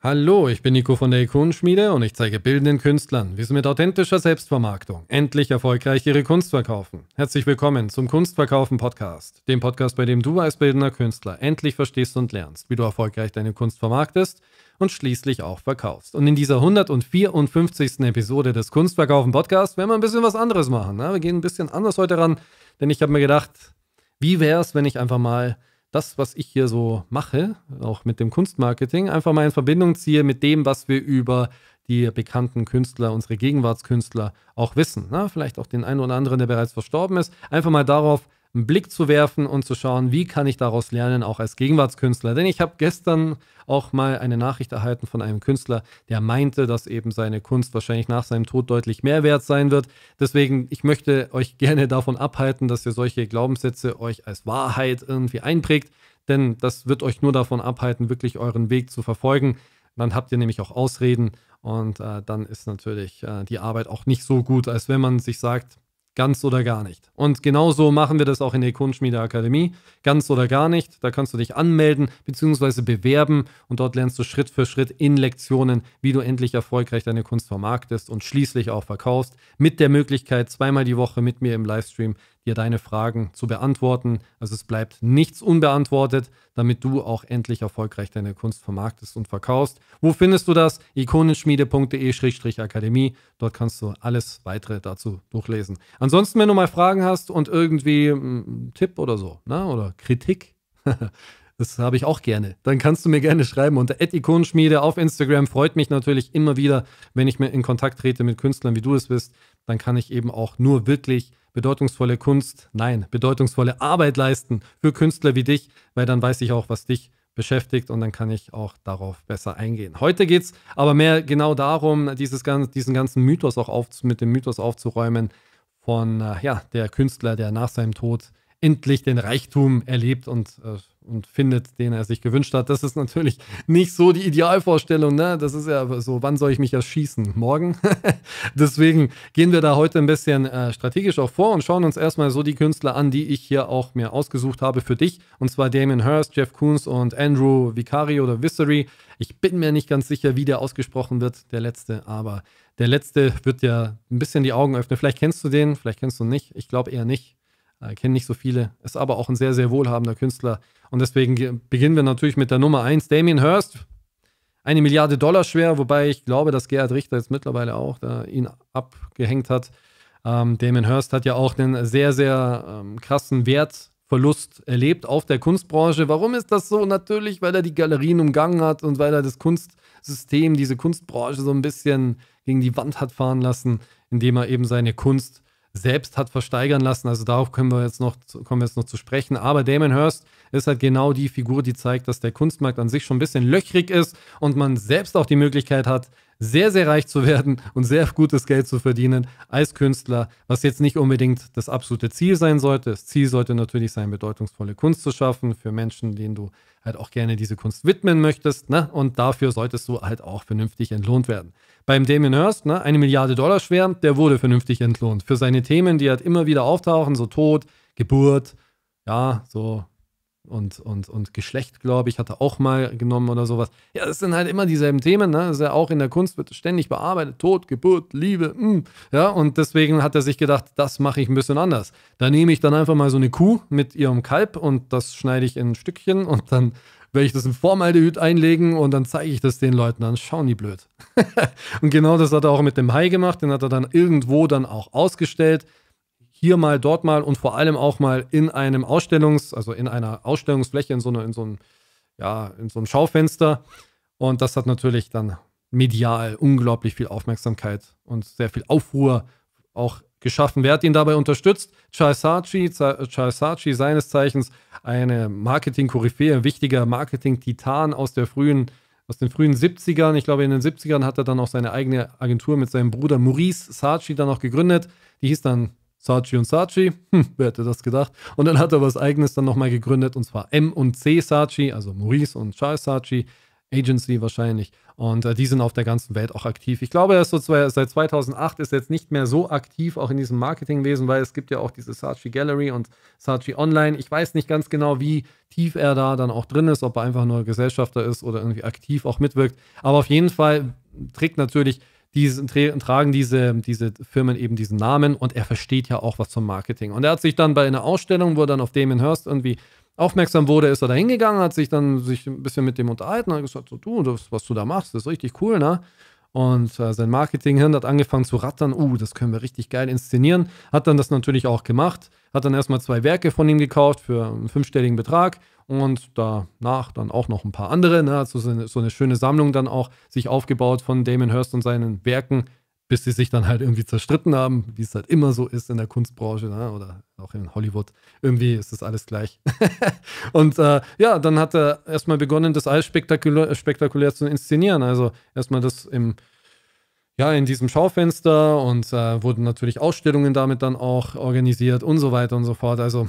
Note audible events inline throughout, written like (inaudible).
Hallo, ich bin Nico von der Ikonenschmiede und ich zeige bildenden Künstlern, wie sie mit authentischer Selbstvermarktung endlich erfolgreich ihre Kunst verkaufen. Herzlich willkommen zum Kunstverkaufen Podcast, dem Podcast, bei dem du als bildender Künstler endlich verstehst und lernst, wie du erfolgreich deine Kunst vermarktest und schließlich auch verkaufst. Und in dieser 154. Episode des Kunstverkaufen Podcasts werden wir ein bisschen was anderes machen. Ne? Wir gehen ein bisschen anders heute ran, denn ich habe mir gedacht, wie wäre es, wenn ich einfach mal das, was ich hier so mache, auch mit dem Kunstmarketing, einfach mal in Verbindung ziehe mit dem, was wir über die bekannten Künstler, unsere Gegenwartskünstler auch wissen. Na, vielleicht auch den einen oder anderen, der bereits verstorben ist. Einfach mal darauf einen Blick zu werfen und zu schauen, wie kann ich daraus lernen, auch als Gegenwartskünstler. Denn ich habe gestern auch mal eine Nachricht erhalten von einem Künstler, der meinte, dass eben seine Kunst wahrscheinlich nach seinem Tod deutlich mehr wert sein wird. Deswegen, ich möchte euch (laughs) gerne davon abhalten, dass ihr solche Glaubenssätze euch als Wahrheit irgendwie einprägt, denn das wird euch nur davon abhalten, wirklich euren Weg zu verfolgen. Dann habt ihr nämlich auch Ausreden und äh, dann ist natürlich äh, die Arbeit auch nicht so gut, als wenn man sich sagt, Ganz oder gar nicht. Und genauso machen wir das auch in der Kunstschmiede Akademie. Ganz oder gar nicht. Da kannst du dich anmelden bzw. bewerben und dort lernst du Schritt für Schritt in Lektionen, wie du endlich erfolgreich deine Kunst vermarktest und schließlich auch verkaufst. Mit der Möglichkeit, zweimal die Woche mit mir im Livestream dir deine Fragen zu beantworten. Also es bleibt nichts unbeantwortet, damit du auch endlich erfolgreich deine Kunst vermarktest und verkaufst. Wo findest du das? ikonenschmiede.de-akademie. Dort kannst du alles weitere dazu durchlesen. Ansonsten, wenn du mal Fragen hast und irgendwie einen hm, Tipp oder so, ne? oder Kritik, (laughs) Das habe ich auch gerne. Dann kannst du mir gerne schreiben unter @ikonenschmiede auf Instagram. Freut mich natürlich immer wieder, wenn ich mir in Kontakt trete mit Künstlern, wie du es bist. Dann kann ich eben auch nur wirklich bedeutungsvolle Kunst, nein, bedeutungsvolle Arbeit leisten für Künstler wie dich, weil dann weiß ich auch, was dich beschäftigt und dann kann ich auch darauf besser eingehen. Heute geht es aber mehr genau darum, dieses, diesen ganzen Mythos auch auf, mit dem Mythos aufzuräumen von äh, ja, der Künstler, der nach seinem Tod endlich den Reichtum erlebt und, äh, und findet, den er sich gewünscht hat. Das ist natürlich nicht so die Idealvorstellung. Ne? Das ist ja so, wann soll ich mich erschießen? Morgen? (laughs) Deswegen gehen wir da heute ein bisschen äh, strategisch auch vor und schauen uns erstmal so die Künstler an, die ich hier auch mir ausgesucht habe für dich. Und zwar Damien Hurst, Jeff Koons und Andrew Vicari oder Vissery. Ich bin mir nicht ganz sicher, wie der ausgesprochen wird, der letzte, aber der letzte wird ja ein bisschen die Augen öffnen. Vielleicht kennst du den, vielleicht kennst du ihn nicht. Ich glaube eher nicht. Äh, Kennen nicht so viele, ist aber auch ein sehr, sehr wohlhabender Künstler. Und deswegen beginnen wir natürlich mit der Nummer 1, Damien Hurst. Eine Milliarde Dollar schwer, wobei ich glaube, dass Gerhard Richter jetzt mittlerweile auch da ihn abgehängt hat. Ähm, Damien Hurst hat ja auch einen sehr, sehr ähm, krassen Wertverlust erlebt auf der Kunstbranche. Warum ist das so? Natürlich, weil er die Galerien umgangen hat und weil er das Kunstsystem, diese Kunstbranche so ein bisschen gegen die Wand hat fahren lassen, indem er eben seine Kunst selbst hat versteigern lassen. Also darauf können wir jetzt noch, kommen wir jetzt noch zu sprechen. Aber Damon Hurst ist halt genau die Figur, die zeigt, dass der Kunstmarkt an sich schon ein bisschen löchrig ist und man selbst auch die Möglichkeit hat, sehr, sehr reich zu werden und sehr gutes Geld zu verdienen als Künstler, was jetzt nicht unbedingt das absolute Ziel sein sollte. Das Ziel sollte natürlich sein, bedeutungsvolle Kunst zu schaffen für Menschen, denen du halt auch gerne diese Kunst widmen möchtest. Ne? Und dafür solltest du halt auch vernünftig entlohnt werden. Beim Damien Hirst, ne, eine Milliarde Dollar schwer, der wurde vernünftig entlohnt. Für seine Themen, die halt immer wieder auftauchen, so Tod, Geburt, ja, so und, und, und Geschlecht, glaube ich, hat er auch mal genommen oder sowas. Ja, das sind halt immer dieselben Themen, ne? ist ja auch in der Kunst wird ständig bearbeitet. Tod, Geburt, Liebe, mh. Mm, ja, und deswegen hat er sich gedacht, das mache ich ein bisschen anders. Da nehme ich dann einfach mal so eine Kuh mit ihrem Kalb und das schneide ich in Stückchen und dann werde ich das in Formaldehyd einlegen und dann zeige ich das den Leuten an. Schauen die blöd. (laughs) und genau das hat er auch mit dem Hai gemacht. Den hat er dann irgendwo dann auch ausgestellt hier mal, dort mal und vor allem auch mal in einem Ausstellungs-, also in einer Ausstellungsfläche, in so, eine, in so, einem, ja, in so einem Schaufenster. Und das hat natürlich dann medial unglaublich viel Aufmerksamkeit und sehr viel Aufruhr auch geschaffen. Wer hat ihn dabei unterstützt? Charles Saatchi seines Zeichens eine Marketing-Koryphäe, wichtiger Marketing-Titan aus der frühen aus den frühen 70ern. Ich glaube, in den 70ern hat er dann auch seine eigene Agentur mit seinem Bruder Maurice Saatchi dann auch gegründet. Die hieß dann Saatchi und Saatchi. hm, wer hätte das gedacht? Und dann hat er was eigenes dann nochmal gegründet, und zwar M und C Sachi, also Maurice und Charles Saatchi Agency wahrscheinlich. Und äh, die sind auf der ganzen Welt auch aktiv. Ich glaube, er ist so zwei, seit 2008 ist jetzt nicht mehr so aktiv, auch in diesem Marketingwesen, weil es gibt ja auch diese Saatchi Gallery und Saatchi Online. Ich weiß nicht ganz genau, wie tief er da dann auch drin ist, ob er einfach nur Gesellschafter ist oder irgendwie aktiv auch mitwirkt. Aber auf jeden Fall trägt natürlich diesen, tragen diese, diese Firmen eben diesen Namen und er versteht ja auch was zum Marketing. Und er hat sich dann bei einer Ausstellung, wo er dann auf Damien Hirst irgendwie aufmerksam wurde, ist er da hingegangen, hat sich dann sich ein bisschen mit dem unterhalten und hat gesagt, so du, das, was du da machst, ist richtig cool, ne? Und äh, sein Marketinghirn hat angefangen zu rattern. Uh, das können wir richtig geil inszenieren. Hat dann das natürlich auch gemacht. Hat dann erstmal zwei Werke von ihm gekauft für einen fünfstelligen Betrag und danach dann auch noch ein paar andere. Ne? Hat also so eine, so eine schöne Sammlung dann auch sich aufgebaut von Damon Hirst und seinen Werken, bis sie sich dann halt irgendwie zerstritten haben, wie es halt immer so ist in der Kunstbranche ne? oder auch in Hollywood. Irgendwie ist das alles gleich. (laughs) und äh, ja, dann hat er erstmal begonnen, das alles spektakulär, spektakulär zu inszenieren. Also erstmal das im, ja, in diesem Schaufenster und äh, wurden natürlich Ausstellungen damit dann auch organisiert und so weiter und so fort. Also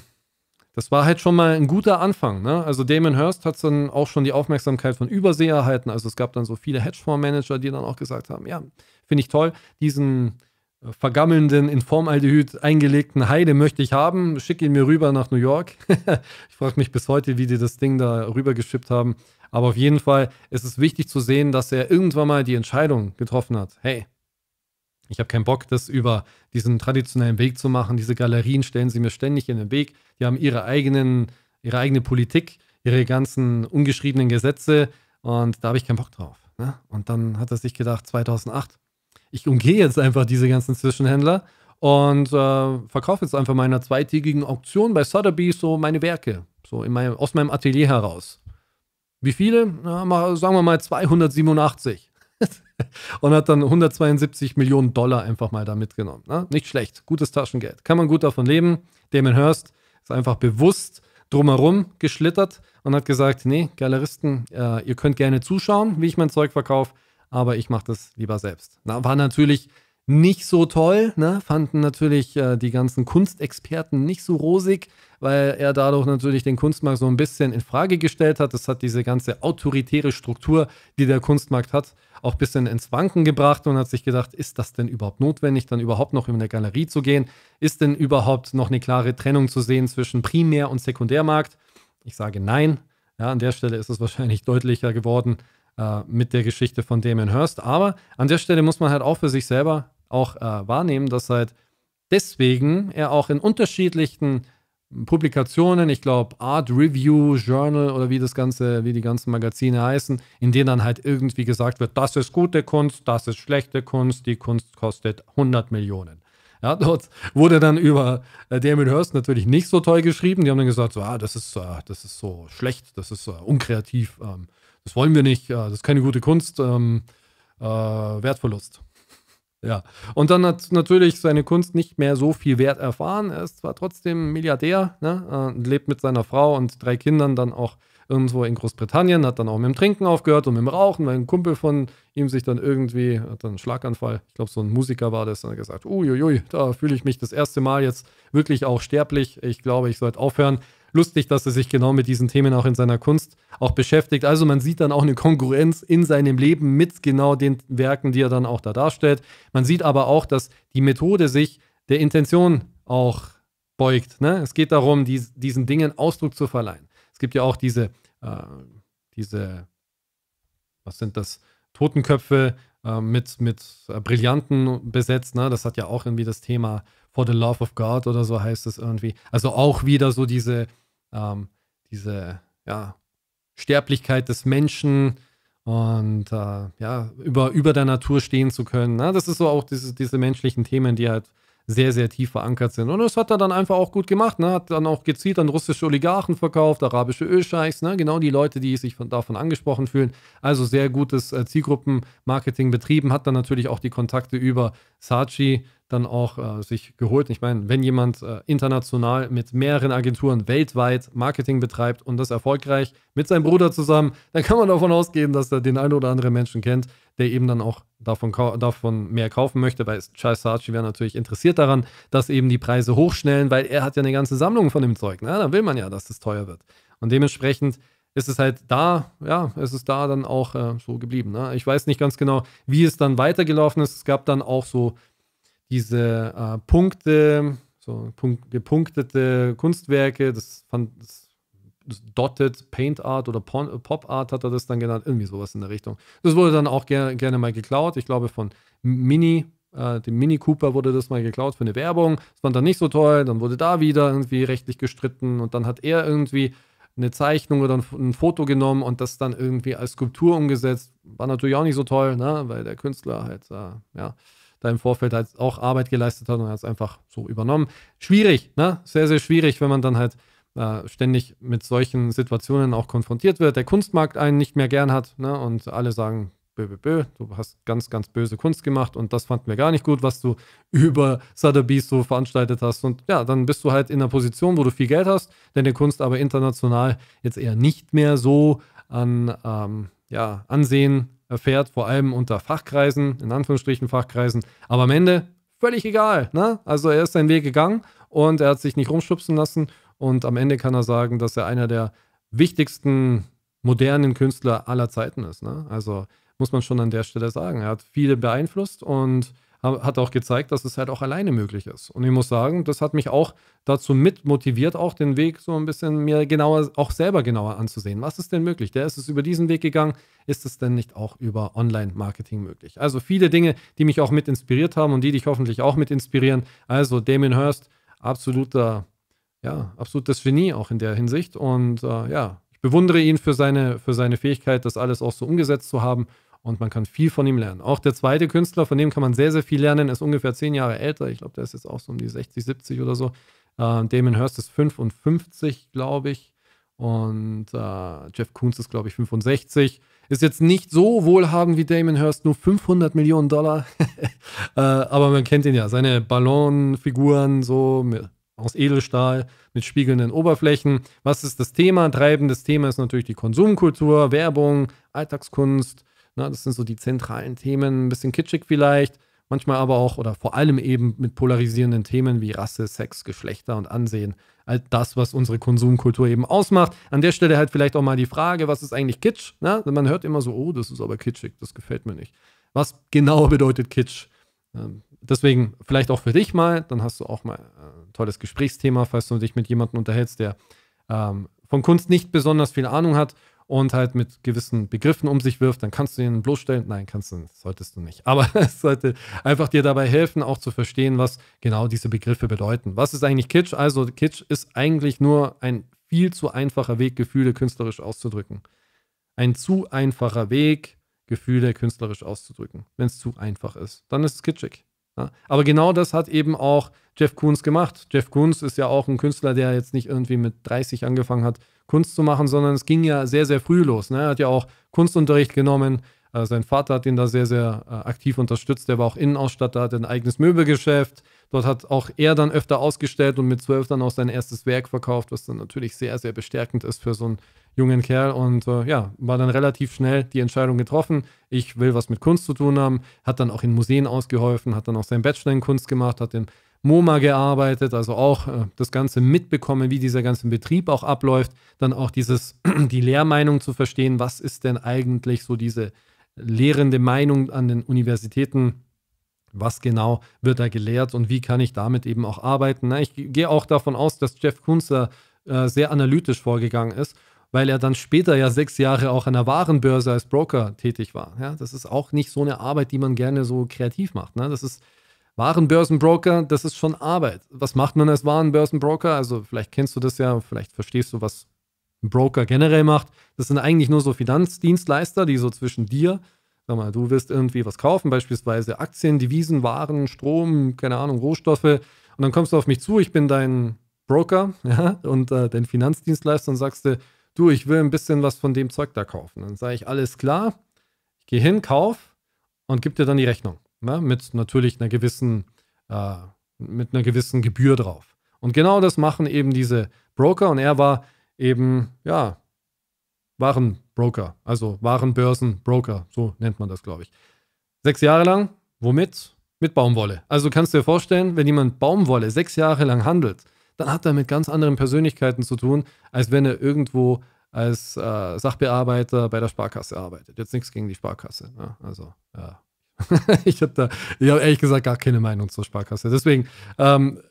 das war halt schon mal ein guter Anfang. Ne? Also Damon Hirst hat dann auch schon die Aufmerksamkeit von Übersee erhalten. Also es gab dann so viele Hedgefondsmanager, die dann auch gesagt haben, ja, finde ich toll, diesen vergammelnden, in Formaldehyd eingelegten Heide möchte ich haben, schick ihn mir rüber nach New York. (laughs) ich frage mich bis heute, wie die das Ding da rübergeschippt haben. Aber auf jeden Fall ist es wichtig zu sehen, dass er irgendwann mal die Entscheidung getroffen hat. Hey, ich habe keinen Bock, das über diesen traditionellen Weg zu machen. Diese Galerien stellen sie mir ständig in den Weg. Die haben ihre eigenen, ihre eigene Politik, ihre ganzen ungeschriebenen Gesetze und da habe ich keinen Bock drauf. Ne? Und dann hat er sich gedacht, 2008, ich umgehe jetzt einfach diese ganzen Zwischenhändler und äh, verkaufe jetzt einfach meiner zweitägigen Auktion bei Sotheby's so meine Werke, so meinem, aus meinem Atelier heraus. Wie viele? Na, mal, sagen wir mal 287. (laughs) und hat dann 172 Millionen Dollar einfach mal da mitgenommen. Na, ne? nicht schlecht, gutes Taschengeld. Kann man gut davon leben. Damon Hurst ist einfach bewusst drumherum geschlittert und hat gesagt, nee, Galeristen, äh, ihr könnt gerne zuschauen, wie ich mein Zeug verkaufe, aber ich mache das lieber selbst. Na, war natürlich nicht so toll, ne? fanden natürlich äh, die ganzen Kunstexperten nicht so rosig, weil er dadurch natürlich den Kunstmarkt so ein bisschen in Frage gestellt hat. Das hat diese ganze autoritäre Struktur, die der Kunstmarkt hat, auch ein bisschen ins Wanken gebracht und hat sich gedacht, ist das denn überhaupt notwendig, dann überhaupt noch in eine Galerie zu gehen? Ist denn überhaupt noch eine klare Trennung zu sehen zwischen Primär- und Sekundärmarkt? Ich sage nein. Ja, an der Stelle ist es wahrscheinlich deutlicher geworden, äh, mit der Geschichte von Damien Hirst. Aber an der Stelle muss man halt auch für sich selber auch äh, wahrnehmen, dass halt deswegen er auch in unterschiedlichen Publikationen, ich glaube Art Review Journal oder wie das ganze, wie die ganzen Magazine heißen, in denen dann halt irgendwie gesagt wird, das ist gute Kunst, das ist schlechte Kunst, die Kunst kostet 100 Millionen. Ja, dort wurde dann über äh, Damien Hirst natürlich nicht so toll geschrieben. Die haben dann gesagt, so, ah, das ist, äh, das ist so schlecht, das ist äh, unkreativ, ähm, das wollen wir nicht, das ist keine gute Kunst, ähm, äh, Wertverlust. (laughs) Ja, und dann hat natürlich seine Kunst nicht mehr so viel Wert erfahren. Er ist zwar trotzdem Milliardär, ne? Äh, lebt mit seiner Frau und drei Kindern dann auch irgendwo in Großbritannien, hat dann auch mit dem Trinken aufgehört und mit dem Rauchen, weil ein Kumpel von ihm sich dann irgendwie, hat dann einen Schlaganfall, ich glaube so ein Musiker war das, dann hat gesagt, uiuiui, da fühle ich mich das erste Mal jetzt wirklich auch sterblich, ich glaube, ich sollte aufhören lustig, dass er sich genau mit diesen Themen auch in seiner Kunst auch beschäftigt. Also man sieht dann auch eine Konkurrenz in seinem Leben mit genau den Werken, die er dann auch da darstellt. Man sieht aber auch, dass die Methode sich der Intention auch beugt. Ne? Es geht darum, die, diesen Dingen Ausdruck zu verleihen. Es gibt ja auch diese, äh, diese, was sind das, Totenköpfe, äh, mit, mit äh, Brillanten besetzt. Ne? Das hat ja auch irgendwie das Thema For the Love of God oder so heißt es irgendwie. Also auch wieder so diese, ähm, diese ja, Sterblichkeit des Menschen und äh, ja, über, über der Natur stehen zu können. Ne? Das ist so auch diese, diese menschlichen Themen, die halt sehr, sehr tief verankert sind. Und das hat er dann einfach auch gut gemacht. Ne? Hat dann auch gezielt an russische Oligarchen verkauft, arabische Ölscheichs, ne? genau die Leute, die sich von, davon angesprochen fühlen. Also sehr gutes äh, Zielgruppenmarketing betrieben. Hat dann natürlich auch die Kontakte über Saatchi dann auch äh, sich geholt. Ich meine, wenn jemand äh, international mit mehreren Agenturen weltweit Marketing betreibt und das erfolgreich mit seinem Bruder zusammen, dann kann man davon ausgehen, dass er den einen oder anderen Menschen kennt, der eben dann auch davon, davon mehr kaufen möchte, weil Chai Saatchi wäre natürlich interessiert daran, dass eben die Preise hochschnellen, weil er hat ja eine ganze Sammlung von dem Zeug. Na, ne? dann will man ja, dass das teuer wird. Und dementsprechend ist es halt da, ja, ist es da dann auch äh, so geblieben. Ne? Ich weiß nicht ganz genau, wie es dann weitergelaufen ist. Es gab dann auch so diese äh, Punkte, so punk gepunktete Kunstwerke, das fand das, Dotted Paint Art oder Pop Art hat er das dann genannt, irgendwie sowas in der Richtung. Das wurde dann auch ger gerne mal geklaut, ich glaube von Mini, äh, dem Mini Cooper wurde das mal geklaut für eine Werbung, das fand er nicht so toll, dann wurde da wieder irgendwie rechtlich gestritten und dann hat er irgendwie eine Zeichnung oder ein Foto genommen und das dann irgendwie als Skulptur umgesetzt. War natürlich auch nicht so toll, ne? weil der Künstler halt, äh, ja, da im Vorfeld halt auch Arbeit geleistet hat und hat es einfach so übernommen. Schwierig, ne? Sehr, sehr schwierig, wenn man dann halt äh, ständig mit solchen Situationen auch konfrontiert wird. Der Kunstmarkt einen nicht mehr gern hat, ne? Und alle sagen, bö, bö, bö, du hast ganz, ganz böse Kunst gemacht und das fanden wir gar nicht gut, was du (laughs) über Sotheby's so veranstaltet hast. Und ja, dann bist du halt in einer Position, wo du viel Geld hast, deine Kunst aber international jetzt eher nicht mehr so an ähm, ja, Ansehen erfährt, vor allem unter Fachkreisen, in Anführungsstrichen Fachkreisen. Aber am Ende völlig egal. Ne? Also er ist seinen Weg gegangen und er hat sich nicht rumschubsen lassen. Und am Ende kann er sagen, dass er einer der wichtigsten modernen Künstler aller Zeiten ist. Ne? Also muss man schon an der Stelle sagen. Er hat viele beeinflusst und hat auch gezeigt, dass es halt auch alleine möglich ist. Und ich muss sagen, das hat mich auch dazu mit motiviert, auch den Weg so ein bisschen mir genauer, auch selber genauer anzusehen. Was ist denn möglich? Der ist es über diesen Weg gegangen, ist es denn nicht auch über Online-Marketing möglich? Also viele Dinge, die mich auch mit inspiriert haben und die dich hoffentlich auch mit inspirieren. Also Damien Hurst, absoluter, ja, absolutes Genie auch in der Hinsicht. Und äh, ja, ich bewundere ihn für seine, für seine Fähigkeit, das alles auch so umgesetzt zu haben und man kann viel von ihm lernen. Auch der zweite Künstler, von dem kann man sehr, sehr viel lernen, ist ungefähr zehn Jahre älter. Ich glaube, der ist jetzt auch so um die 60, 70 oder so. Ähm, Damon Hurst ist 55, glaube ich. Und äh, Jeff Koons ist, glaube ich, 65. Ist jetzt nicht so wohlhabend wie Damon Hurst, nur 500 Millionen Dollar. (laughs) äh, aber man kennt ihn ja. Seine Ballonfiguren so mit, aus Edelstahl mit spiegelnden Oberflächen. Was ist das Thema? Treibendes Thema ist natürlich die Konsumkultur, Werbung, Alltagskunst, na, ne, das sind so die zentralen Themen, ein bisschen kitschig vielleicht, manchmal aber auch oder vor allem eben mit polarisierenden Themen wie Rasse, Sex, Geschlechter und Ansehen. All halt das, was unsere Konsumkultur eben ausmacht. An der Stelle halt vielleicht auch mal die Frage, was ist eigentlich Kitsch? Na, ne, man hört immer so, oh, das ist aber kitschig, das gefällt mir nicht. Was genau bedeutet Kitsch? Ähm, deswegen vielleicht auch für dich mal, dann hast du auch mal ein äh, tolles Gesprächsthema, falls du dich mit jemandem unterhältst, der ähm, von Kunst nicht besonders viel Ahnung hat und halt mit gewissen Begriffen um sich wirft, dann kannst du ihn bloßstellen. Nein, kannst du, solltest du nicht. Aber (laughs) es sollte einfach dir dabei helfen, auch zu verstehen, was genau diese Begriffe bedeuten. Was ist eigentlich Kitsch? Also Kitsch ist eigentlich nur ein viel zu einfacher Weg, Gefühle künstlerisch auszudrücken. Ein zu einfacher Weg, Gefühle künstlerisch auszudrücken, wenn es zu einfach ist. Dann ist es kitschig. Ja, aber genau das hat eben auch Jeff Koons gemacht. Jeff Koons ist ja auch ein Künstler, der jetzt nicht irgendwie mit 30 angefangen hat, Kunst zu machen, sondern es ging ja sehr, sehr früh los. Ne? Er hat ja auch Kunstunterricht genommen. Äh, sein Vater hat ihn da sehr, sehr äh, aktiv unterstützt. Er war auch Innenausstatter, hatte ein eigenes Möbelgeschäft. Dort hat auch er dann öfter ausgestellt und mit zwölf dann auch sein erstes Werk verkauft, was dann natürlich sehr, sehr bestärkend ist für so einen jungen Kerl und äh, ja, war dann relativ schnell die Entscheidung getroffen. Ich will was mit Kunst zu tun haben, hat dann auch in Museen ausgeholfen, hat dann auch seinen Bachelor in Kunst gemacht, hat in MoMA gearbeitet, also auch äh, das Ganze mitbekommen, wie dieser ganze Betrieb auch abläuft, dann auch dieses, (clears throat) die Lehrmeinung zu verstehen, was ist denn eigentlich so diese lehrende Meinung an den Universitäten, was genau wird da gelehrt und wie kann ich damit eben auch arbeiten. Na, ich gehe auch davon aus, dass Jeff Kunzer äh, sehr analytisch vorgegangen ist weil er dann später ja sechs Jahre auch an der Warenbörse als Broker tätig war. Ja, das ist auch nicht so eine Arbeit, die man gerne so kreativ macht. Ne? Das ist Warenbörsenbroker, das ist schon Arbeit. Was macht man als Warenbörsenbroker? Also vielleicht kennst du das ja, vielleicht verstehst du, was ein Broker generell macht. Das sind eigentlich nur so Finanzdienstleister, die so zwischen dir, sag mal, du wirst irgendwie was kaufen, beispielsweise Aktien, Devisen, Waren, Strom, keine Ahnung, Rohstoffe. Und dann kommst du auf mich zu, ich bin dein Broker (laughs) ja, und äh, dein Finanzdienstleister und sagst dir, du, ich will ein bisschen was von dem Zeug da kaufen. Dann sage ich, alles klar, ich gehe hin, kauf und gebe dir dann die Rechnung. Ne? Mit natürlich einer gewissen, äh, mit einer gewissen Gebühr drauf. Und genau das machen eben diese Broker und er war eben, ja, Warenbroker, also Warenbörsenbroker, so nennt man das, glaube ich. Sechs Jahre lang, womit? Mit Baumwolle. Also kannst du dir vorstellen, wenn jemand Baumwolle sechs Jahre lang handelt, dann hat er mit ganz anderen Persönlichkeiten zu tun, als wenn er irgendwo als äh, Sachbearbeiter bei der Sparkasse arbeitet. Jetzt nichts gegen die Sparkasse. Ne? Also, ja. (laughs) ich habe da, ich habe ehrlich gesagt gar keine Meinung zur Sparkasse. Deswegen, ähm,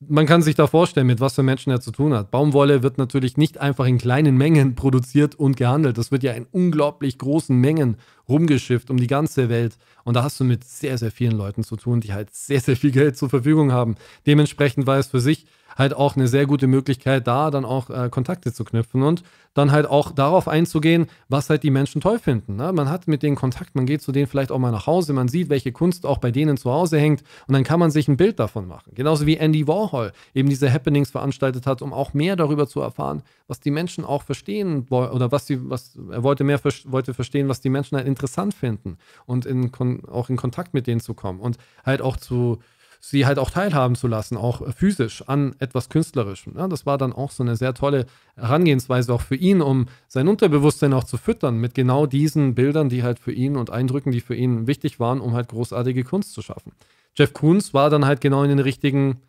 man kann sich da vorstellen, mit was für Menschen er zu tun hat. Baumwolle wird natürlich nicht einfach in kleinen Mengen (laughs) produziert und gehandelt. Das wird ja in unglaublich großen Mengen rumgeschifft um die ganze Welt. Und da hast du mit sehr, sehr vielen Leuten zu tun, die halt sehr, sehr viel Geld zur Verfügung haben. Dementsprechend war es für sich halt auch eine sehr gute Möglichkeit, da dann auch äh, Kontakte zu knüpfen und dann halt auch darauf einzugehen, was halt die Menschen toll finden. Ne? Man hat mit denen Kontakt, man geht zu denen vielleicht auch mal nach Hause, man sieht, welche Kunst auch bei denen zu Hause hängt und dann kann man sich ein Bild davon machen. Genauso wie Andy Warhol eben diese Happenings veranstaltet hat, um auch mehr darüber zu erfahren, was die Menschen auch verstehen oder was sie, was er wollte mehr wollte verstehen, was die Menschen halt interessant finden und in, auch in Kontakt mit denen zu kommen und halt auch zu, sie halt auch teilhaben zu lassen, auch physisch an etwas Künstlerischem. Ja, ne? das war dann auch so eine sehr tolle Herangehensweise auch für ihn, um sein Unterbewusstsein auch zu füttern mit genau diesen Bildern, die halt für ihn und Eindrücken, die für ihn wichtig waren, um halt großartige Kunst zu schaffen. Jeff Koons war dann halt genau in den richtigen,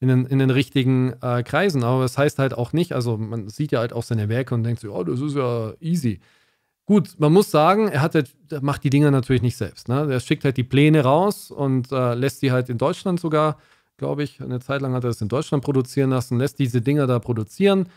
in den, in den richtigen äh, Kreisen, aber das heißt halt auch nicht, also man sieht ja halt auch seine Werke und denkt sich, so, oh, das ist ja easy. Gut, man muss sagen, er hat halt, macht die Dinger natürlich nicht selbst. Ne? Er schickt halt die Pläne raus und äh, lässt sie halt in Deutschland sogar, glaube ich, eine Zeit lang hat er es in Deutschland produzieren lassen, lässt diese Dinger da produzieren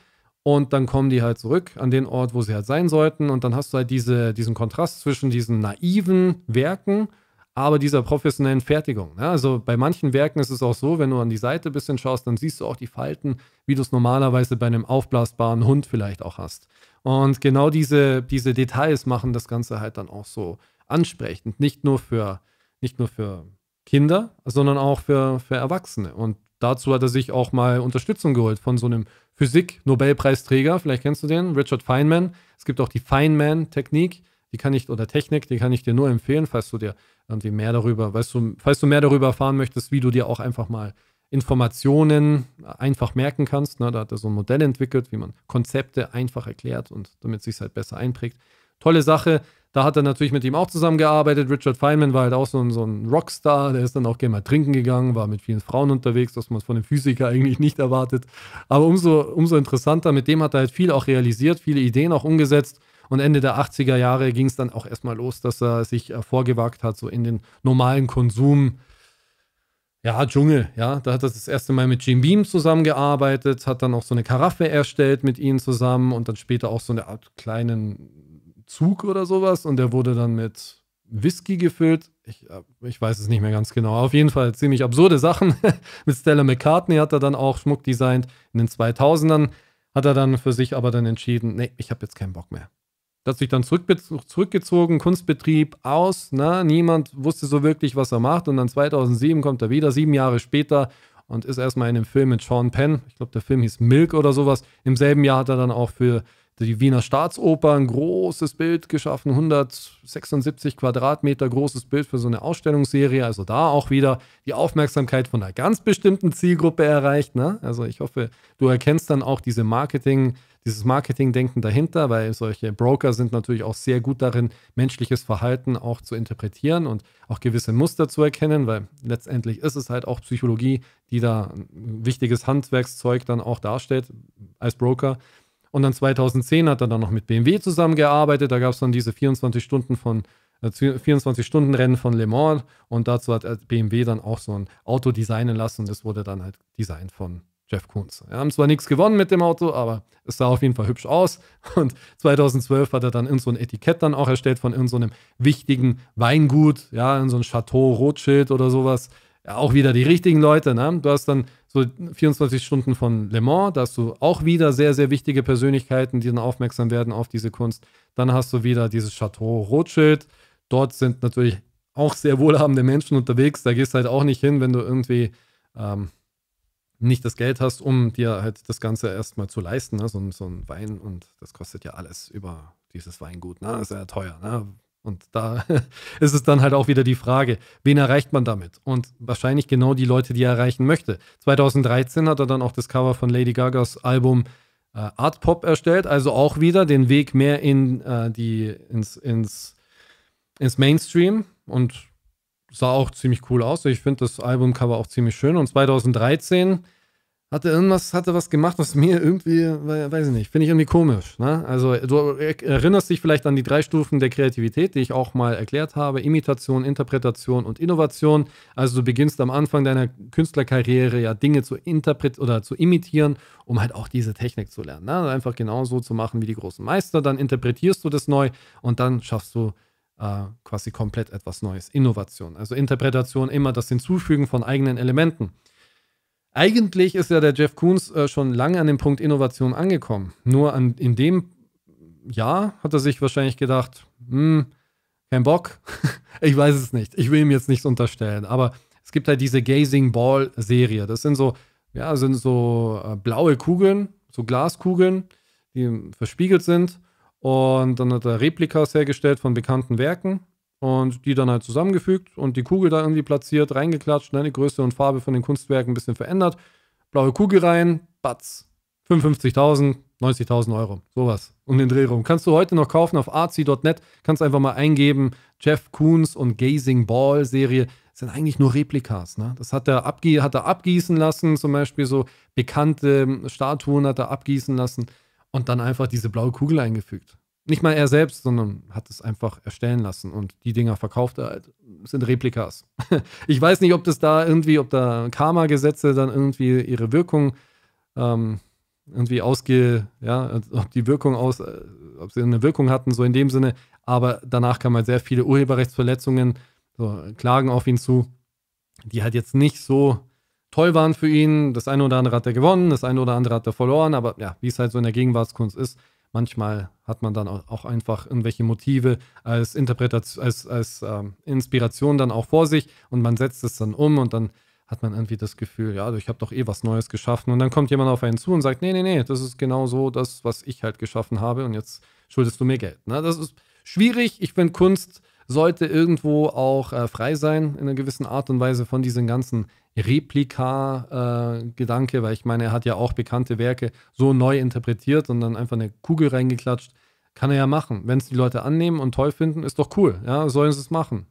und dann kommen die halt zurück an den Ort, wo sie halt sein sollten. Und dann hast du halt diese, diesen Kontrast zwischen diesen naiven Werken, aber dieser professionellen Fertigung. Ne? Also bei manchen Werken ist es auch so, wenn du an die Seite ein bisschen schaust, dann siehst du auch die Falten, wie du es normalerweise bei einem aufblasbaren Hund vielleicht auch hast. Und genau diese, diese Details machen das Ganze halt dann auch so ansprechend. Nicht nur für, nicht nur für Kinder, sondern auch für, für Erwachsene. Und dazu hat er sich auch mal Unterstützung geholt von so einem Physik-Nobelpreisträger, vielleicht kennst du den, Richard Feynman. Es gibt auch die Feynman-Technik, die kann ich, oder Technik, die kann ich dir nur empfehlen, falls du dir irgendwie mehr darüber, weißt du, falls du mehr darüber erfahren möchtest, wie du dir auch einfach mal Informationen einfach merken kannst. Ne? Da hat er so ein Modell entwickelt, wie man Konzepte einfach erklärt und damit sich halt besser einprägt. Tolle Sache. Da hat er natürlich mit ihm auch zusammengearbeitet. Richard Feynman war halt auch so ein, so ein Rockstar. Der ist dann auch gerne mal trinken gegangen, war mit vielen Frauen unterwegs, was man von einem Physiker eigentlich nicht erwartet. Aber umso, umso interessanter. Mit dem hat er halt viel auch realisiert, viele Ideen auch umgesetzt. Und Ende der 80er Jahre ging es dann auch erstmal los, dass er sich äh, vorgewagt hat, so in den normalen Konsum äh, ja, Dschungel, ja. Da hat er das erste Mal mit Jim Beam zusammengearbeitet, hat dann auch so eine Karaffe erstellt mit ihnen zusammen und dann später auch so eine Art kleinen Zug oder sowas und der wurde dann mit Whisky gefüllt. Ich, äh, ich weiß es nicht mehr ganz genau. Auf jeden Fall ziemlich absurde Sachen. (laughs) mit Stella McCartney hat er dann auch Schmuck designt. In den 2000ern hat er dann für sich aber dann entschieden, nee, ich habe jetzt keinen Bock mehr hat sich dann zurückgezogen, Kunstbetrieb aus, ne? niemand wusste so wirklich, was er macht. Und dann 2007 kommt er wieder, sieben Jahre später und ist erstmal in einem Film mit Sean Penn, ich glaube der Film hieß Milk oder sowas. Im selben Jahr hat er dann auch für die Wiener Staatsoper ein großes Bild geschaffen, 176 Quadratmeter großes Bild für so eine Ausstellungsserie. Also da auch wieder die Aufmerksamkeit von einer ganz bestimmten Zielgruppe erreicht. Ne? Also ich hoffe, du erkennst dann auch diese Marketing- dieses Marketing-Denken dahinter, weil solche Broker sind natürlich auch sehr gut darin, menschliches Verhalten auch zu interpretieren und auch gewisse Muster zu erkennen, weil letztendlich ist es halt auch Psychologie, die da ein wichtiges Handwerkszeug dann auch darstellt als Broker. Und dann 2010 hat er dann noch mit BMW zusammengearbeitet. Da gab es dann diese 24 Stunden von 24-Stunden-Rennen äh, von Le Mans und dazu hat BMW dann auch so ein Auto designen lassen und das wurde dann halt designt von Jeff Koons. Wir haben zwar nichts gewonnen mit dem Auto, aber es sah auf jeden Fall hübsch aus. Und 2012 hat er dann in so ein Etikett dann auch erstellt von irgendeinem so wichtigen Weingut, ja, in so ein Chateau Rothschild oder sowas. Ja, auch wieder die richtigen Leute, ne? Du hast dann so 24 Stunden von Le Mans, da hast du auch wieder sehr, sehr wichtige Persönlichkeiten, die dann aufmerksam werden auf diese Kunst. Dann hast du wieder dieses Chateau Rothschild. Dort sind natürlich auch sehr wohlhabende Menschen unterwegs. Da gehst du halt auch nicht hin, wenn du irgendwie ähm, nicht das Geld hast, um dir halt das Ganze erstmal zu leisten, ne? so, so ein Wein und das kostet ja alles über dieses Weingut, ne? ist ja teuer. Ne? Und da (laughs) ist es dann halt auch wieder die Frage, wen erreicht man damit? Und wahrscheinlich genau die Leute, die er erreichen möchte. 2013 hat er dann auch das Cover von Lady Gagas Album äh, Art Pop erstellt, also auch wieder den Weg mehr in äh, die ins, ins, ins Mainstream und sah auch ziemlich cool aus. Ich finde das Albumcover auch ziemlich schön. Und 2013 hat er irgendwas, hatte was gemacht, was mir irgendwie, weiß ich nicht, finde ich irgendwie komisch. Ne? Also du erinnerst dich vielleicht an die drei Stufen der Kreativität, die ich auch mal erklärt habe: Imitation, Interpretation und Innovation. Also du beginnst am Anfang deiner Künstlerkarriere ja Dinge zu interpretieren oder zu imitieren, um halt auch diese Technik zu lernen. Ne? Also, einfach genauso zu machen wie die großen Meister. Dann interpretierst du das neu und dann schaffst du äh, quasi komplett etwas Neues. Innovation. Also Interpretation immer das Hinzufügen von eigenen Elementen. Eigentlich ist ja der Jeff Koons äh, schon lange an dem Punkt Innovation angekommen. Nur an, in dem Jahr hat er sich wahrscheinlich gedacht, hm, kein Bock. (laughs) ich weiß es nicht. Ich will ihm jetzt nichts unterstellen. Aber es gibt halt diese Gazing Ball Serie. Das sind so, ja, sind so äh, blaue Kugeln, so Glaskugeln, die verspiegelt sind. Und dann hat er Replikas hergestellt von bekannten Werken und die dann halt zusammengefügt und die Kugel da irgendwie platziert, reingeklatscht, ne, die Größe und Farbe von den Kunstwerken ein bisschen verändert. Blaue Kugel rein, batz. 55.000, 90.000 Euro, sowas um den Dreh rum. Kannst du heute noch kaufen auf arzi.net. kannst einfach mal eingeben, Jeff Koons und Gazing Ball Serie sind eigentlich nur Replikas. Ne? Das hat er, hat er abgießen lassen, zum Beispiel so bekannte Statuen hat er abgießen lassen und dann einfach diese blaue Kugel eingefügt. Nicht mal er selbst, sondern hat es einfach erstellen lassen und die Dinger verkauft er halt. Sind Replikas. (laughs) Ich weiß nicht, ob das da irgendwie, ob da Karma-Gesetze dann irgendwie ihre Wirkung ähm, irgendwie ausge, ja, also ob die Wirkung aus, äh, ob sie eine Wirkung hatten, so in dem Sinne. Aber danach kamen halt sehr viele Urheberrechtsverletzungen, so Klagen auf ihn zu, die halt jetzt nicht so toll waren für ihn. Das eine oder andere hat er gewonnen, das eine oder andere hat er verloren, aber ja, wie es halt so in der Gegenwartskunst ist, manchmal hat man dann auch einfach irgendwelche Motive als Interpretation, als, als ähm, Inspiration dann auch vor sich und man setzt es dann um und dann hat man irgendwie das Gefühl, ja, ich habe doch eh was Neues geschaffen. Und dann kommt jemand auf einen zu und sagt, nee, nee, nee, das ist genau so das, was ich halt geschaffen habe und jetzt schuldest du mir Geld. Ne? Das ist schwierig. Ich finde Kunst sollte irgendwo auch äh, frei sein in einer gewissen Art und Weise von diesem ganzen Replika-Gedanke, äh, weil ich meine, er hat ja auch bekannte Werke so neu interpretiert und dann einfach eine Kugel reingeklatscht. Kann er ja machen. Wenn es die Leute annehmen und toll finden, ist doch cool. Ja, sollen sie es machen.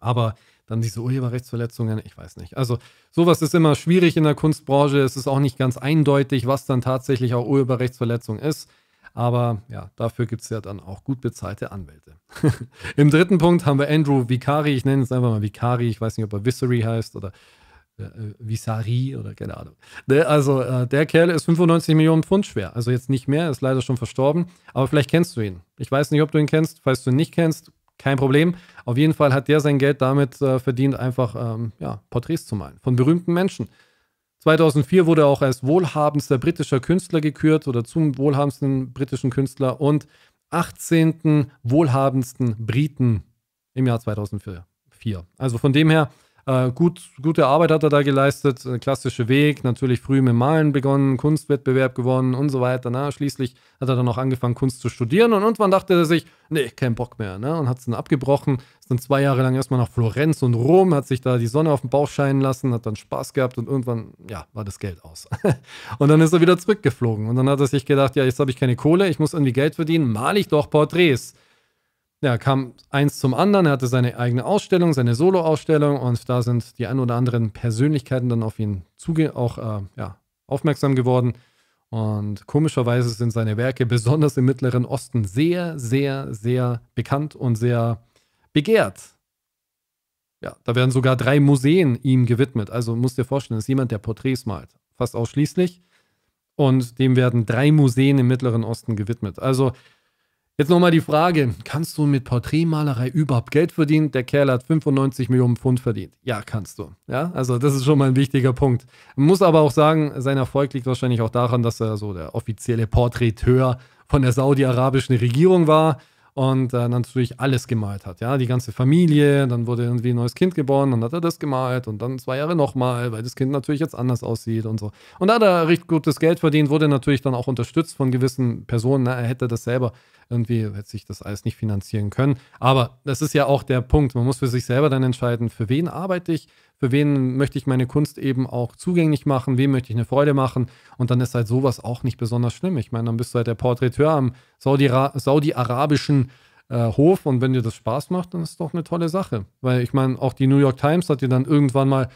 Aber dann diese Urheberrechtsverletzungen, ich weiß nicht. Also sowas ist immer schwierig in der Kunstbranche. Es ist auch nicht ganz eindeutig, was dann tatsächlich auch Urheberrechtsverletzung ist. Aber ja, dafür gibt es ja dann auch gut bezahlte Anwälte. (laughs) Im dritten Punkt haben wir Andrew Vicari. Ich nenne es einfach mal Vicari. Ich weiß nicht, ob er Vissery heißt oder äh, äh, Visari oder keine Ahnung. Der, also äh, der Kerl ist 95 Millionen Pfund schwer. Also jetzt nicht mehr, ist leider schon verstorben. Aber vielleicht kennst du ihn. Ich weiß nicht, ob du ihn kennst. Falls du ihn nicht kennst, kein Problem. Auf jeden Fall hat der sein Geld damit äh, verdient, einfach ähm, ja, Porträts zu malen von berühmten Menschen. 2004 wurde er auch als wohlhabendster britischer Künstler gekürt oder zum wohlhabendsten britischen Künstler und 18. wohlhabendsten Briten im Jahr 2004. Also von dem her äh, gut, gute Arbeit hat er da geleistet. Äh, klassische Weg, natürlich früh mit Malen begonnen, Kunstwettbewerb gewonnen und so weiter. Na, ne? schließlich hat er dann auch angefangen, Kunst zu studieren und irgendwann dachte er sich, nee, kein Bock mehr. Ne? Und hat es dann abgebrochen, ist dann zwei Jahre lang erstmal nach Florenz und Rom, hat sich da die Sonne auf den Bauch scheinen lassen, hat dann Spaß gehabt und irgendwann, ja, war das Geld aus. (laughs) und dann ist er wieder zurückgeflogen und dann hat er sich gedacht, ja, jetzt habe ich keine Kohle, ich muss irgendwie Geld verdienen, male ich doch Porträts ja, kam eins zum anderen. Er hatte seine eigene Ausstellung, seine Solo-Ausstellung und da sind die ein oder anderen Persönlichkeiten dann auf ihn zuge auch äh, ja, aufmerksam geworden. Und komischerweise sind seine Werke besonders im Mittleren Osten sehr, sehr, sehr bekannt und sehr begehrt. Ja, da werden sogar drei Museen ihm gewidmet. Also musst dir vorstellen, das ist jemand, der Porträts malt, fast ausschließlich. Und dem werden drei Museen im Mittleren Osten gewidmet. Also Jetzt nochmal die Frage, kannst du mit Porträtmalerei überhaupt Geld verdienen? Der Kerl hat 95 Millionen Pfund verdient. Ja, kannst du. Ja, also das ist schon mal ein wichtiger Punkt. Man muss aber auch sagen, sein Erfolg liegt wahrscheinlich auch daran, dass er so der offizielle Porträteur von der saudi-arabischen Regierung war und äh, dann natürlich alles gemalt hat. Ja, die ganze Familie, dann wurde irgendwie ein neues Kind geboren, dann hat er das gemalt und dann zwei Jahre nochmal, weil das Kind natürlich jetzt anders aussieht und so. Und da hat er recht gutes Geld verdient, wurde natürlich dann auch unterstützt von gewissen Personen. Na, er hätte das selber irgendwie hätte sich das alles nicht finanzieren können. Aber das ist ja auch der Punkt. Man muss für sich selber dann entscheiden, für wen arbeite ich, für wen möchte ich meine Kunst eben auch zugänglich machen, wem möchte ich eine Freude machen. Und dann ist halt sowas auch nicht besonders schlimm. Ich meine, dann bist du halt der Porträteur am saudi-arabischen äh, Hof und wenn dir das Spaß macht, dann ist es doch eine tolle Sache. Weil ich meine, auch die New York Times hat dir dann irgendwann mal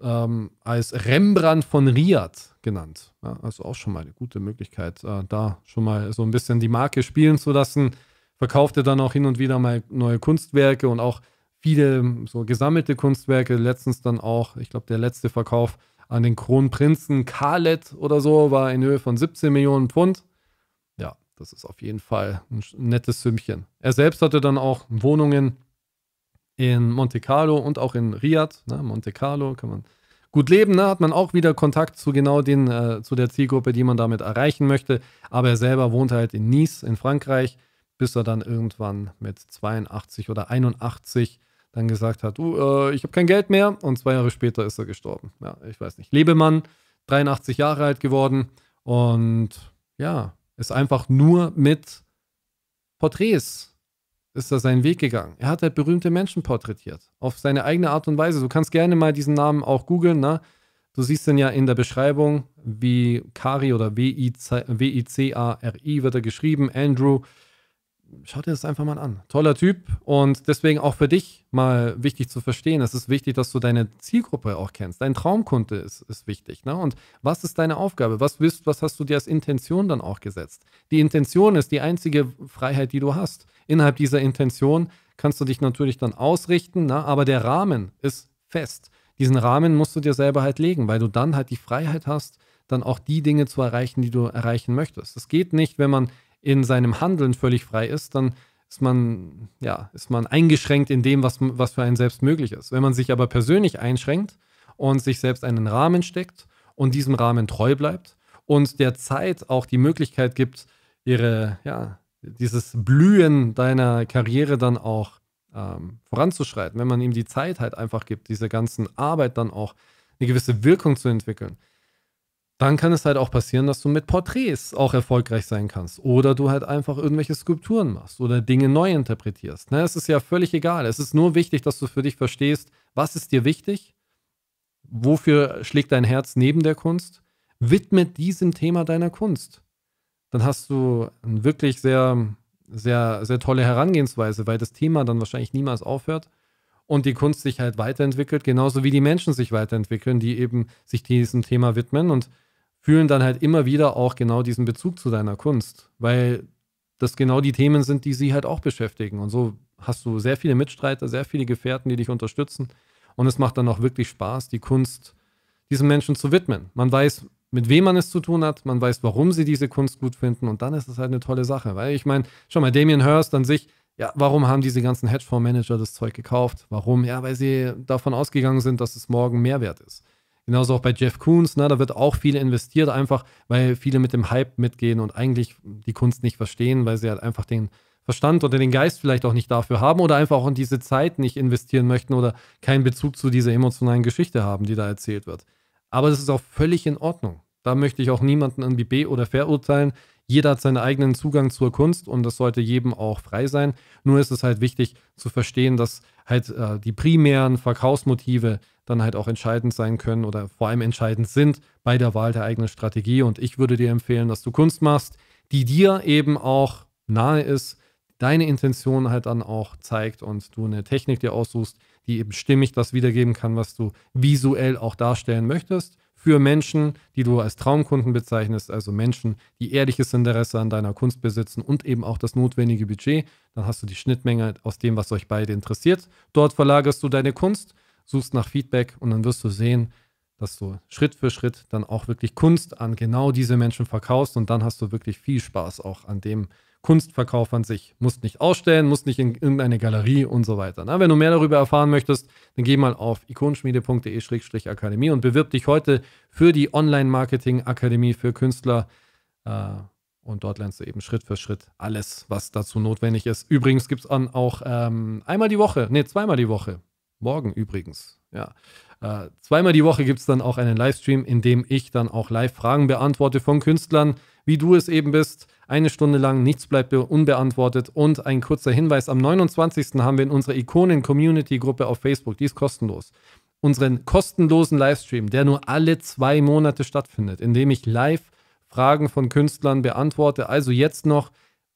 ähm, als Rembrandt von Riyadh genannt. Ja, also auch schon mal eine gute Möglichkeit, äh, da schon mal so ein bisschen die Marke spielen zu lassen. Verkaufte dann auch hin und wieder mal neue Kunstwerke und auch viele ähm, so gesammelte Kunstwerke. Letztens dann auch, ich glaube, der letzte Verkauf an den Kronprinzen Khaled oder so war in Höhe von 17 Millionen Pfund. Ja, das ist auf jeden Fall ein nettes Sümmchen. Er selbst hatte dann auch Wohnungen in Monte Carlo und auch in Riyadh, ne, Monte Carlo kann man gut leben, ne, hat man auch wieder Kontakt zu genau den, äh, zu der Zielgruppe, die man damit erreichen möchte. Aber er selber wohnt halt in Nice in Frankreich, bis er dann irgendwann mit 82 oder 81 dann gesagt hat, uh, äh, ich habe kein Geld mehr und zwei Jahre später ist er gestorben. Ja, ich weiß nicht. Lebemann, 83 Jahre alt geworden und ja, ist einfach nur mit Porträts ist er seinen Weg gegangen. Er hat halt berühmte Menschen porträtiert. Auf seine eigene Art und Weise. Du kannst gerne mal diesen Namen auch googeln. Ne? Du siehst dann ja in der Beschreibung, wie Kari oder W-I-C-A-R-I wird er geschrieben. Andrew. Schau dir das einfach mal an. Toller Typ. Und deswegen auch für dich mal wichtig zu verstehen. Es ist wichtig, dass du deine Zielgruppe auch kennst. Dein Traumkunde ist, ist wichtig. Ne? Und was ist deine Aufgabe? Was willst, was hast du dir als Intention dann auch gesetzt? Die Intention ist die einzige Freiheit, die du hast. Innerhalb dieser Intention kannst du dich natürlich dann ausrichten, na, aber der Rahmen ist fest. Diesen Rahmen musst du dir selber halt legen, weil du dann halt die Freiheit hast, dann auch die Dinge zu erreichen, die du erreichen möchtest. Es geht nicht, wenn man in seinem Handeln völlig frei ist, dann ist man, ja, ist man eingeschränkt in dem, was, was für einen selbst möglich ist. Wenn man sich aber persönlich einschränkt und sich selbst einen Rahmen steckt und diesem Rahmen treu bleibt und der Zeit auch die Möglichkeit gibt, ihre, ja, dieses Blühen deiner Karriere dann auch ähm, voranzuschreiten, wenn man ihm die Zeit halt einfach gibt, diese ganzen Arbeit dann auch eine gewisse Wirkung zu entwickeln, dann kann es halt auch passieren, dass du mit Porträts auch erfolgreich sein kannst oder du halt einfach irgendwelche Skulpturen machst oder Dinge neu interpretierst. Ne, es ist ja völlig egal. Es ist nur wichtig, dass du für dich verstehst, was ist dir wichtig, wofür schlägt dein Herz neben der Kunst, Widme diesem Thema deiner Kunst dann hast du eine wirklich sehr, sehr, sehr tolle Herangehensweise, weil das Thema dann wahrscheinlich niemals aufhört und die Kunst sich halt weiterentwickelt, genauso wie die Menschen sich weiterentwickeln, die eben sich diesem Thema widmen und fühlen dann halt immer wieder auch genau diesen Bezug zu deiner Kunst, weil das genau die Themen sind, die sie halt auch beschäftigen. Und so hast du sehr viele Mitstreiter, sehr viele Gefährten, die dich unterstützen. Und es macht dann auch wirklich Spaß, die Kunst diesen Menschen zu widmen. Man weiß, mit wem man es zu tun hat, man weiß, warum sie diese Kunst gut finden und dann ist es halt eine tolle Sache. Weil ich meine, schon mal Damien Hirst an sich, ja, warum haben diese ganzen Hedgefondsmanager das Zeug gekauft? Warum? Ja, weil sie davon ausgegangen sind, dass es morgen mehr wert ist. Genauso auch bei Jeff Koons, ne, da wird auch viel investiert, einfach weil viele mit dem Hype mitgehen und eigentlich die Kunst nicht verstehen, weil sie halt einfach den Verstand oder den Geist vielleicht auch nicht dafür haben oder einfach auch in diese Zeit nicht investieren möchten oder keinen Bezug zu dieser emotionalen Geschichte haben, die da erzählt wird. Aber das ist auch völlig in Ordnung. Da möchte ich auch niemanden irgendwie B oder verurteilen. Jeder hat seinen eigenen Zugang zur Kunst und das sollte jedem auch frei sein. Nur ist es halt wichtig zu verstehen, dass halt äh, die primären Verkaufsmotive dann halt auch entscheidend sein können oder vor allem entscheidend sind bei der Wahl der eigenen Strategie. Und ich würde dir empfehlen, dass du Kunst machst, die dir eben auch nahe ist, deine Intention halt dann auch zeigt und du eine Technik dir aussuchst, die eben stimmig das wiedergeben kann, was du visuell auch darstellen möchtest. Für Menschen, die du als Traumkunden bezeichnest, also Menschen, die ehrliches Interesse an deiner Kunst besitzen und eben auch das notwendige Budget, dann hast du die Schnittmenge aus dem, was euch beide interessiert. Dort verlagerst du deine Kunst, suchst nach Feedback und dann wirst du sehen, dass du Schritt für Schritt dann auch wirklich Kunst an genau diese Menschen verkaufst und dann hast du wirklich viel Spaß auch an dem, Kunstverkauf an sich. Musst nicht ausstellen, musst nicht in irgendeine Galerie und so weiter. Na, ne? wenn du mehr darüber erfahren möchtest, dann geh mal auf ikonschmiede.de-akademie und bewirb dich heute für die Online-Marketing-Akademie für Künstler. Äh, und dort lernst du eben Schritt für Schritt alles, was dazu notwendig ist. Übrigens gibt es auch ähm, einmal die Woche, nee, zweimal die Woche. Morgen übrigens, ja. Äh, zweimal die Woche gibt es dann auch einen Livestream, in dem ich dann auch live Fragen beantworte von Künstlern, wie du es eben bist. Eine Stunde lang, nichts bleibt unbeantwortet. Und ein kurzer Hinweis: Am 29. haben wir in unserer Ikonen-Community-Gruppe auf Facebook, die ist kostenlos, unseren kostenlosen Livestream, der nur alle zwei Monate stattfindet, in dem ich live Fragen von Künstlern beantworte. Also jetzt noch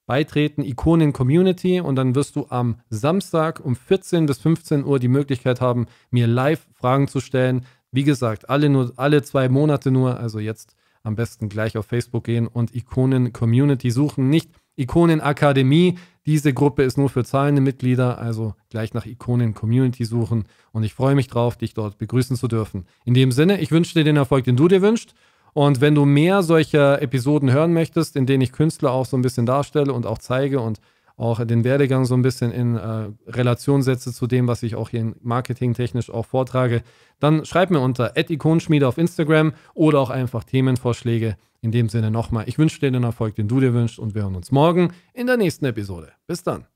Beitreten, Ikonen Community und dann wirst du am Samstag um 14 bis 15 Uhr die Möglichkeit haben, mir live Fragen zu stellen. Wie gesagt, alle, nur, alle zwei Monate nur, also jetzt am besten gleich auf Facebook gehen und Ikonen Community suchen, nicht Ikonen Akademie. Diese Gruppe ist nur für zahlende Mitglieder, also gleich nach Ikonen Community suchen und ich freue mich drauf, dich dort begrüßen zu dürfen. In dem Sinne, ich wünsche dir den Erfolg, den du dir wünschst und wenn du mehr solcher Episoden hören möchtest, in denen ich Künstler auch so ein bisschen darstelle und auch zeige und auch den Werdegang so ein bisschen in äh, Relation setze zu dem, was ich auch hier marketingtechnisch auch vortrage, dann schreib mir unter @ikonschmiede auf Instagram oder auch einfach Themenvorschläge. In dem Sinne nochmal, ich wünsche dir den Erfolg, den du dir wünschst und wir hören uns morgen in der nächsten Episode. Bis dann.